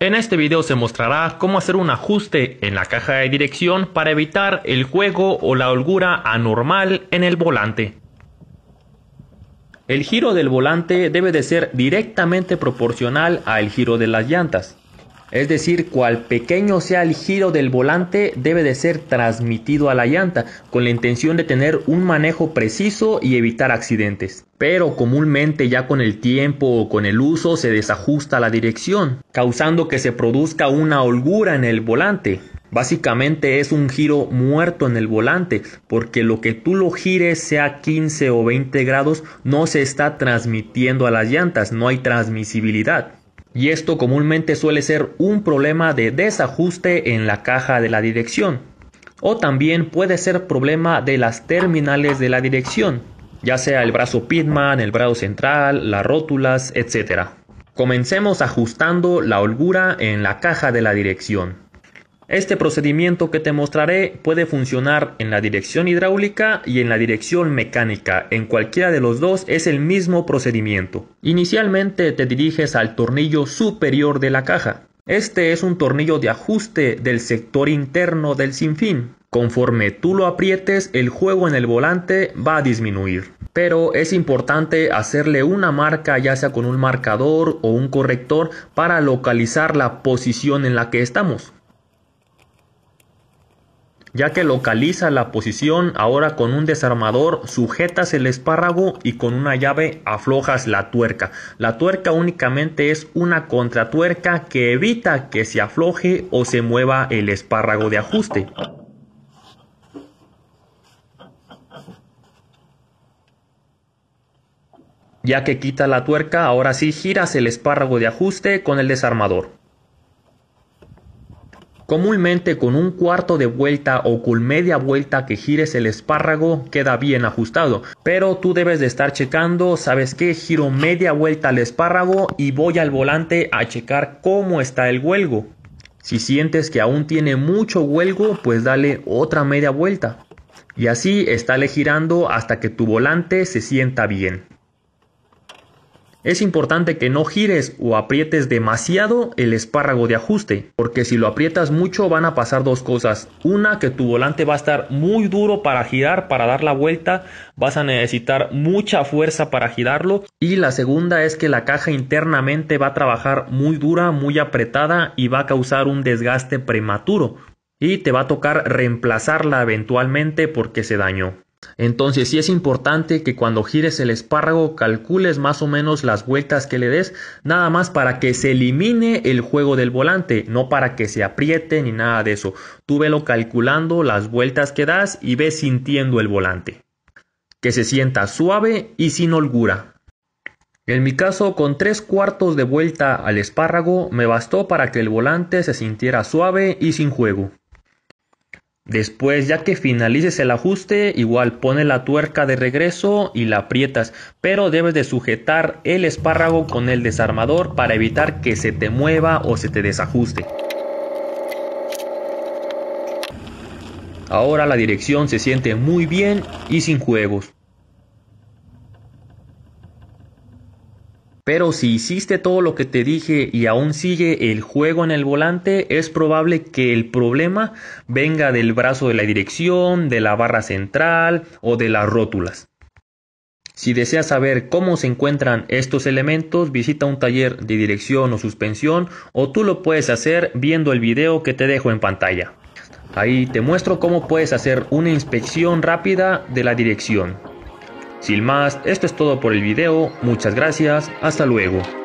En este video se mostrará cómo hacer un ajuste en la caja de dirección para evitar el juego o la holgura anormal en el volante. El giro del volante debe de ser directamente proporcional al giro de las llantas. Es decir, cual pequeño sea el giro del volante debe de ser transmitido a la llanta con la intención de tener un manejo preciso y evitar accidentes. Pero comúnmente ya con el tiempo o con el uso se desajusta la dirección, causando que se produzca una holgura en el volante. Básicamente es un giro muerto en el volante, porque lo que tú lo gires sea 15 o 20 grados no se está transmitiendo a las llantas, no hay transmisibilidad y esto comúnmente suele ser un problema de desajuste en la caja de la dirección o también puede ser problema de las terminales de la dirección, ya sea el brazo pitman, el brazo central, las rótulas, etc. Comencemos ajustando la holgura en la caja de la dirección. Este procedimiento que te mostraré puede funcionar en la dirección hidráulica y en la dirección mecánica, en cualquiera de los dos es el mismo procedimiento. Inicialmente te diriges al tornillo superior de la caja. Este es un tornillo de ajuste del sector interno del sinfín. Conforme tú lo aprietes, el juego en el volante va a disminuir. Pero es importante hacerle una marca, ya sea con un marcador o un corrector, para localizar la posición en la que estamos ya que localiza la posición ahora con un desarmador, sujetas el espárrago y con una llave aflojas la tuerca. La tuerca únicamente es una contratuerca que evita que se afloje o se mueva el espárrago de ajuste. Ya que quita la tuerca, ahora sí giras el espárrago de ajuste con el desarmador. Comúnmente con un cuarto de vuelta o con media vuelta que gires el espárrago queda bien ajustado, pero tú debes de estar checando, ¿sabes qué? Giro media vuelta al espárrago y voy al volante a checar cómo está el huelgo. Si sientes que aún tiene mucho huelgo, pues dale otra media vuelta. Y así estále girando hasta que tu volante se sienta bien. Es importante que no gires o aprietes demasiado el espárrago de ajuste, porque si lo aprietas mucho van a pasar dos cosas. Una, que tu volante va a estar muy duro para girar, para dar la vuelta, vas a necesitar mucha fuerza para girarlo. Y la segunda es que la caja internamente va a trabajar muy dura, muy apretada y va a causar un desgaste prematuro. Y te va a tocar reemplazarla eventualmente porque se dañó. Entonces sí es importante que cuando gires el espárrago calcules más o menos las vueltas que le des, nada más para que se elimine el juego del volante, no para que se apriete ni nada de eso. Tú velo calculando las vueltas que das y ve sintiendo el volante. Que se sienta suave y sin holgura. En mi caso, con tres cuartos de vuelta al espárrago me bastó para que el volante se sintiera suave y sin juego. Después, ya que finalices el ajuste, igual pone la tuerca de regreso y la aprietas, pero debes de sujetar el espárrago con el desarmador para evitar que se te mueva o se te desajuste. Ahora la dirección se siente muy bien y sin juegos. Pero si hiciste todo lo que te dije y aún sigue el juego en el volante, es probable que el problema venga del brazo de la dirección, de la barra central o de las rótulas. Si deseas saber cómo se encuentran estos elementos, visita un taller de dirección o suspensión o tú lo puedes hacer viendo el video que te dejo en pantalla. Ahí te muestro cómo puedes hacer una inspección rápida de la dirección. Sin más, esto es todo por el video, muchas gracias, hasta luego.